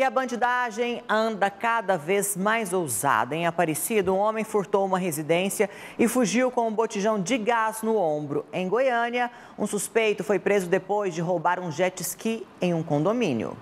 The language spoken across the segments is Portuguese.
E a bandidagem anda cada vez mais ousada. Em Aparecido, um homem furtou uma residência e fugiu com um botijão de gás no ombro. Em Goiânia, um suspeito foi preso depois de roubar um jet ski em um condomínio.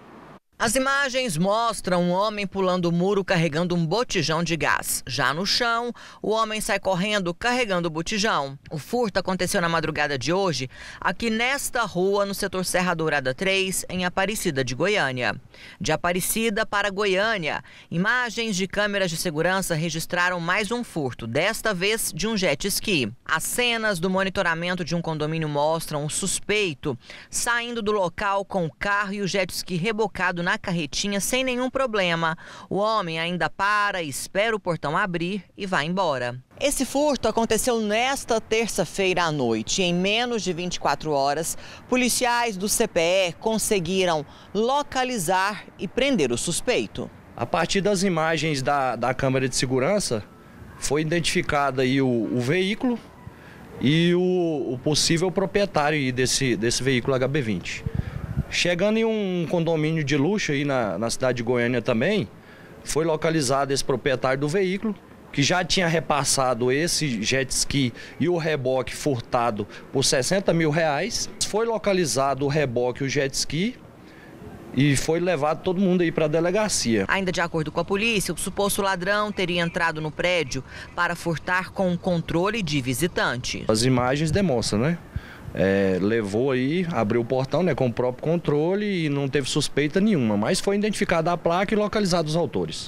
As imagens mostram um homem pulando o muro carregando um botijão de gás. Já no chão, o homem sai correndo carregando o botijão. O furto aconteceu na madrugada de hoje, aqui nesta rua, no setor Serra Dourada 3, em Aparecida de Goiânia. De Aparecida para Goiânia, imagens de câmeras de segurança registraram mais um furto, desta vez de um jet ski. As cenas do monitoramento de um condomínio mostram um suspeito saindo do local com o carro e o jet ski rebocado na carretinha sem nenhum problema. O homem ainda para, espera o portão abrir e vai embora. Esse furto aconteceu nesta terça-feira à noite. Em menos de 24 horas, policiais do CPE conseguiram localizar e prender o suspeito. A partir das imagens da, da câmera de segurança, foi identificado aí o, o veículo e o, o, possível proprietário desse, desse veículo HB20. Chegando em um condomínio de luxo aí na, na cidade de Goiânia também, foi localizado esse proprietário do veículo, que já tinha repassado esse jet ski e o reboque furtado por 60 mil reais. Foi localizado o reboque e o jet ski e foi levado todo mundo aí para a delegacia. Ainda de acordo com a polícia, o suposto ladrão teria entrado no prédio para furtar com o controle de visitante. As imagens demonstram, né? é, levou aí, abriu o portão né, com o próprio controle e não teve suspeita nenhuma, mas foi identificada a placa e localizado os autores.